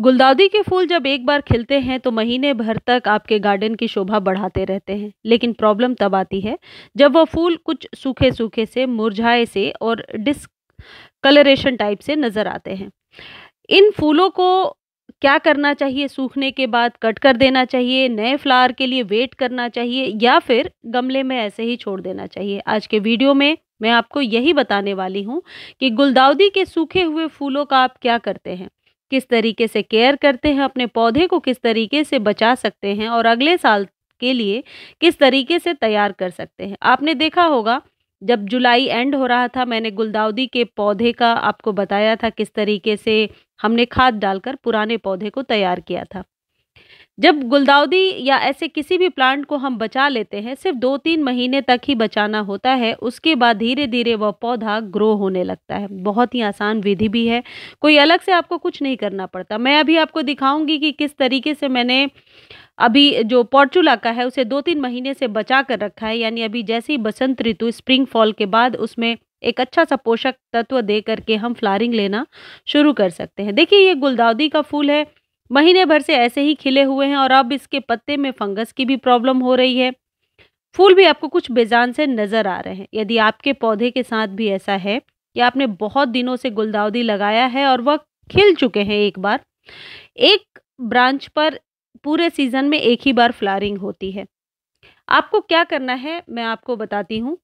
गुलदाउदी के फूल जब एक बार खिलते हैं तो महीने भर तक आपके गार्डन की शोभा बढ़ाते रहते हैं लेकिन प्रॉब्लम तब आती है जब वह फूल कुछ सूखे सूखे से मुरझाए से और डिस कलरेशन टाइप से नज़र आते हैं इन फूलों को क्या करना चाहिए सूखने के बाद कट कर देना चाहिए नए फ्लावर के लिए वेट करना चाहिए या फिर गमले में ऐसे ही छोड़ देना चाहिए आज के वीडियो में मैं आपको यही बताने वाली हूँ कि गुलदाउदी के सूखे हुए फूलों का आप क्या करते हैं किस तरीके से केयर करते हैं अपने पौधे को किस तरीके से बचा सकते हैं और अगले साल के लिए किस तरीके से तैयार कर सकते हैं आपने देखा होगा जब जुलाई एंड हो रहा था मैंने गुलदाउदी के पौधे का आपको बताया था किस तरीके से हमने खाद डालकर पुराने पौधे को तैयार किया था जब गुलदाउदी या ऐसे किसी भी प्लांट को हम बचा लेते हैं सिर्फ दो तीन महीने तक ही बचाना होता है उसके बाद धीरे धीरे वह पौधा ग्रो होने लगता है बहुत ही आसान विधि भी है कोई अलग से आपको कुछ नहीं करना पड़ता मैं अभी आपको दिखाऊंगी कि किस तरीके से मैंने अभी जो पॉर्चुला का है उसे दो तीन महीने से बचा कर रखा है यानी अभी जैसे ही बसंत ऋतु स्प्रिंग फॉल के बाद उसमें एक अच्छा सा पोषक तत्व दे करके हम फ्लारिंग लेना शुरू कर सकते हैं देखिए ये गुलदाउदी का फूल है महीने भर से ऐसे ही खिले हुए हैं और अब इसके पत्ते में फंगस की भी प्रॉब्लम हो रही है फूल भी आपको कुछ बेजान से नज़र आ रहे हैं यदि आपके पौधे के साथ भी ऐसा है कि आपने बहुत दिनों से गुलदाउदी लगाया है और वह खिल चुके हैं एक बार एक ब्रांच पर पूरे सीज़न में एक ही बार फ्लारिंग होती है आपको क्या करना है मैं आपको बताती हूँ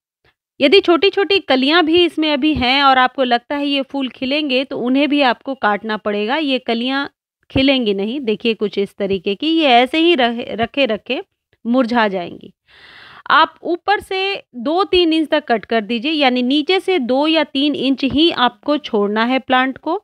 यदि छोटी छोटी कलियाँ भी इसमें अभी हैं और आपको लगता है ये फूल खिलेंगे तो उन्हें भी आपको काटना पड़ेगा ये कलियाँ खिलेंगी नहीं देखिए कुछ इस तरीके की ये ऐसे ही रखे रखे मुरझा जाएंगी आप ऊपर से दो तीन इंच तक कट कर दीजिए यानी नीचे से दो या तीन इंच ही आपको छोड़ना है प्लांट को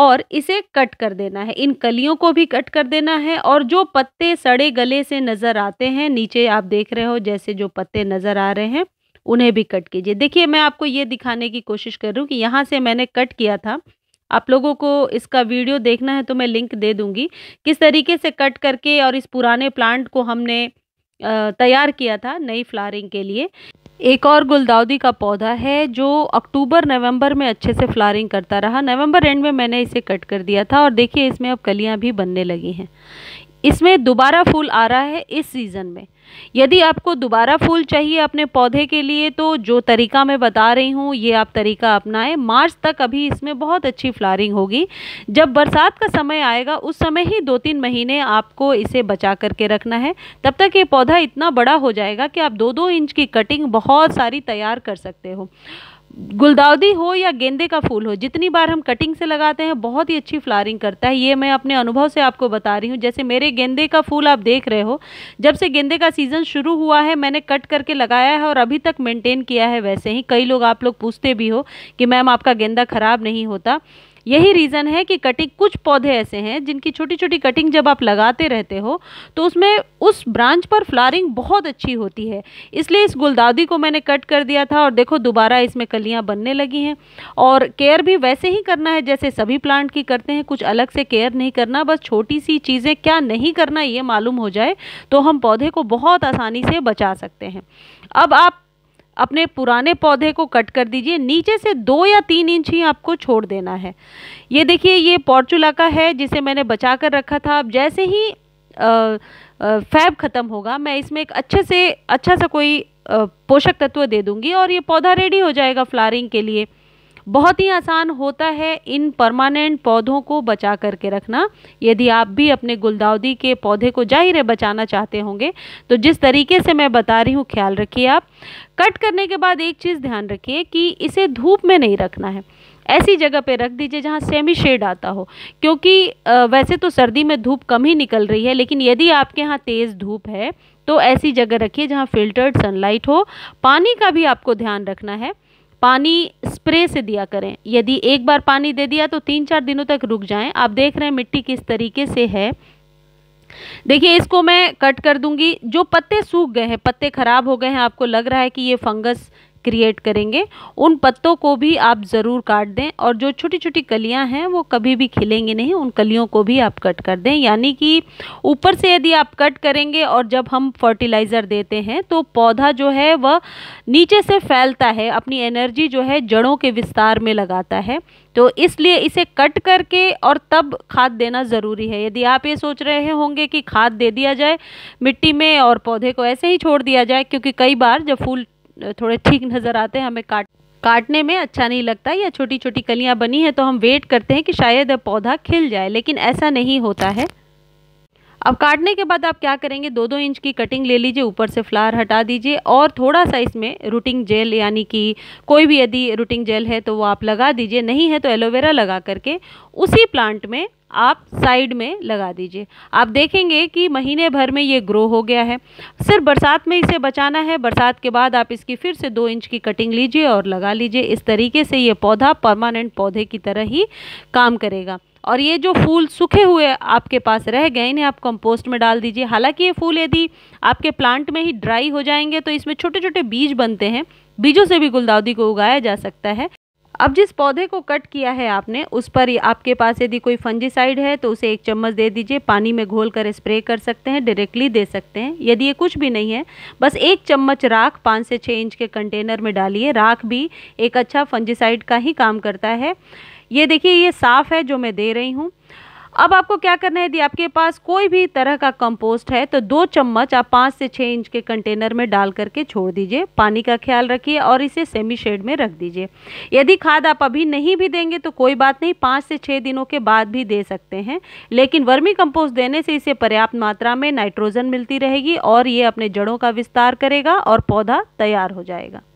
और इसे कट कर देना है इन कलियों को भी कट कर देना है और जो पत्ते सड़े गले से नज़र आते हैं नीचे आप देख रहे हो जैसे जो पत्ते नज़र आ रहे हैं उन्हें भी कट कीजिए देखिए मैं आपको ये दिखाने की कोशिश कर रही हूँ कि यहाँ से मैंने कट किया था आप लोगों को इसका वीडियो देखना है तो मैं लिंक दे दूँगी किस तरीके से कट करके और इस पुराने प्लांट को हमने तैयार किया था नई फ्लारिंग के लिए एक और गुलदाउदी का पौधा है जो अक्टूबर नवंबर में अच्छे से फ्लारिंग करता रहा नवंबर एंड में मैंने इसे कट कर दिया था और देखिए इसमें अब कलियां भी बनने लगी हैं इसमें दोबारा फूल आ रहा है इस सीज़न में यदि आपको दोबारा फूल चाहिए अपने पौधे के लिए तो जो तरीका मैं बता रही हूँ ये आप तरीका अपनाएं मार्च तक अभी इसमें बहुत अच्छी फ्लारिंग होगी जब बरसात का समय आएगा उस समय ही दो तीन महीने आपको इसे बचा करके रखना है तब तक ये पौधा इतना बड़ा हो जाएगा कि आप दो दो इंच की कटिंग बहुत सारी तैयार कर सकते हो गुलदाउदी हो या गेंदे का फूल हो जितनी बार हम कटिंग से लगाते हैं बहुत ही अच्छी फ्लारिंग करता है ये मैं अपने अनुभव से आपको बता रही हूँ जैसे मेरे गेंदे का फूल आप देख रहे हो जब से गेंदे का सीज़न शुरू हुआ है मैंने कट करके लगाया है और अभी तक मेंटेन किया है वैसे ही कई लोग आप लोग पूछते भी हो कि मैम आपका गेंदा ख़राब नहीं होता यही रीज़न है कि कटिंग कुछ पौधे ऐसे हैं जिनकी छोटी छोटी कटिंग जब आप लगाते रहते हो तो उसमें उस ब्रांच पर फ्लारिंग बहुत अच्छी होती है इसलिए इस गुलदाउदी को मैंने कट कर दिया था और देखो दोबारा इसमें कलियाँ बनने लगी हैं और केयर भी वैसे ही करना है जैसे सभी प्लांट की करते हैं कुछ अलग से केयर नहीं करना बस छोटी सी चीज़ें क्या नहीं करना ये मालूम हो जाए तो हम पौधे को बहुत आसानी से बचा सकते हैं अब आप अपने पुराने पौधे को कट कर दीजिए नीचे से दो या तीन इंच ही आपको छोड़ देना है ये देखिए ये पॉर्चुला का है जिसे मैंने बचा कर रखा था अब जैसे ही फैब ख़त्म होगा मैं इसमें एक अच्छे से अच्छा सा कोई पोषक तत्व दे दूंगी और ये पौधा रेडी हो जाएगा फ्लारिंग के लिए बहुत ही आसान होता है इन परमानेंट पौधों को बचा करके रखना यदि आप भी अपने गुलदाउदी के पौधे को जाहिर है बचाना चाहते होंगे तो जिस तरीके से मैं बता रही हूँ ख्याल रखिए आप कट करने के बाद एक चीज़ ध्यान रखिए कि इसे धूप में नहीं रखना है ऐसी जगह पे रख दीजिए जहाँ सेमी शेड आता हो क्योंकि वैसे तो सर्दी में धूप कम ही निकल रही है लेकिन यदि आपके यहाँ तेज़ धूप है तो ऐसी जगह रखिए जहाँ फिल्टर्ड सनलाइट हो पानी का भी आपको ध्यान रखना है पानी स्प्रे से दिया करें यदि एक बार पानी दे दिया तो तीन चार दिनों तक रुक जाएं आप देख रहे हैं मिट्टी किस तरीके से है देखिए इसको मैं कट कर दूंगी जो पत्ते सूख गए हैं पत्ते खराब हो गए हैं आपको लग रहा है कि ये फंगस क्रिएट करेंगे उन पत्तों को भी आप ज़रूर काट दें और जो छोटी छोटी कलियां हैं वो कभी भी खिलेंगी नहीं उन कलियों को भी आप कट कर दें यानी कि ऊपर से यदि आप कट करेंगे और जब हम फर्टिलाइज़र देते हैं तो पौधा जो है वह नीचे से फैलता है अपनी एनर्जी जो है जड़ों के विस्तार में लगाता है तो इसलिए इसे कट करके और तब खाद देना ज़रूरी है यदि आप ये सोच रहे होंगे कि खाद दे दिया जाए मिट्टी में और पौधे को ऐसे ही छोड़ दिया जाए क्योंकि कई बार जब फूल थोड़े ठीक नज़र आते हैं हमें काट काटने में अच्छा नहीं लगता या छोटी छोटी कलियाँ बनी हैं तो हम वेट करते हैं कि शायद पौधा खिल जाए लेकिन ऐसा नहीं होता है अब काटने के बाद आप क्या करेंगे दो दो इंच की कटिंग ले लीजिए ऊपर से फ्लावर हटा दीजिए और थोड़ा सा इसमें रूटिंग जेल यानी कि कोई भी यदि रूटिंग जेल है तो वो आप लगा दीजिए नहीं है तो एलोवेरा लगा करके उसी प्लांट में आप साइड में लगा दीजिए आप देखेंगे कि महीने भर में ये ग्रो हो गया है सिर्फ बरसात में इसे बचाना है बरसात के बाद आप इसकी फिर से दो इंच की कटिंग लीजिए और लगा लीजिए इस तरीके से ये पौधा परमानेंट पौधे की तरह ही काम करेगा और ये जो फूल सूखे हुए आपके पास रह गए इन्हें आप कंपोस्ट में डाल दीजिए हालांकि ये फूल यदि आपके प्लांट में ही ड्राई हो जाएंगे तो इसमें छोटे छोटे बीज बनते हैं बीजों से भी गुलदाउदी को उगाया जा सकता है अब जिस पौधे को कट किया है आपने उस पर आपके पास यदि कोई फंजीसाइड है तो उसे एक चम्मच दे दीजिए पानी में घोल कर स्प्रे कर सकते हैं डायरेक्टली दे सकते हैं यदि ये कुछ भी नहीं है बस एक चम्मच राख पाँच से छः इंच के कंटेनर में डालिए राख भी एक अच्छा फंजीसाइड का ही काम करता है ये देखिए ये साफ़ है जो मैं दे रही हूँ अब आपको क्या करना है यदि आपके पास कोई भी तरह का कंपोस्ट है तो दो चम्मच आप पाँच से छः इंच के कंटेनर में डाल करके छोड़ दीजिए पानी का ख्याल रखिए और इसे सेमी शेड में रख दीजिए यदि खाद आप अभी नहीं भी देंगे तो कोई बात नहीं पाँच से छः दिनों के बाद भी दे सकते हैं लेकिन वर्मी कंपोस्ट देने से इसे पर्याप्त मात्रा में नाइट्रोजन मिलती रहेगी और ये अपने जड़ों का विस्तार करेगा और पौधा तैयार हो जाएगा